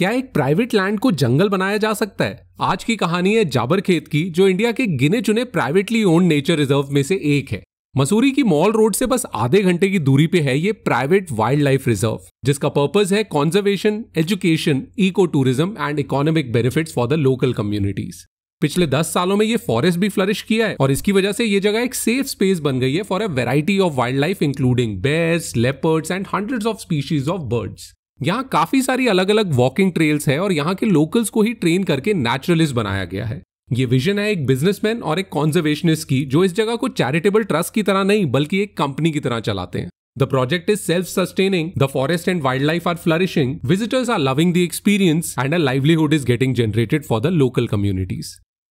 क्या एक private land को जंगल बनाया जा सकता है आज की कहानी है जाबर खेत की जो इंडिया के गिने चुने प्राइवेटली ओन्ड नेचर रिजर्व में से एक है मसूरी की मॉल रोड से बस आधे घंटे की दूरी पे है ये प्राइवेट वाइल्ड लाइफ रिजर्व जिसका पर्पज है conservation education eco tourism and economic benefit for the local communities पिछले दस सालों में ये फॉरेस्ट भी फ्लरिश किया है और इसकी वजह से ये जगह एक सेफ स्पेस बन गई है for a variety of wildlife including bears leopards and hundred of species of birds यहाँ काफी सारी अलग अलग वॉकिंग ट्रेल्स है और यहाँ के लोकल्स को ही ट्रेन करके नेचुरलिस्ट बनाया गया है ये विजन है एक बिजनेसमैन और एक कॉन्जर्वेशनिस्ट की जो इस जगह को चैरिटेबल ट्रस्ट की तरह नहीं बल्कि एक कंपनी की तरह चलाते हैं the project is self sustaining the forest and wildlife are flourishing visitors are loving the experience and a livelihood is getting generated for the local communities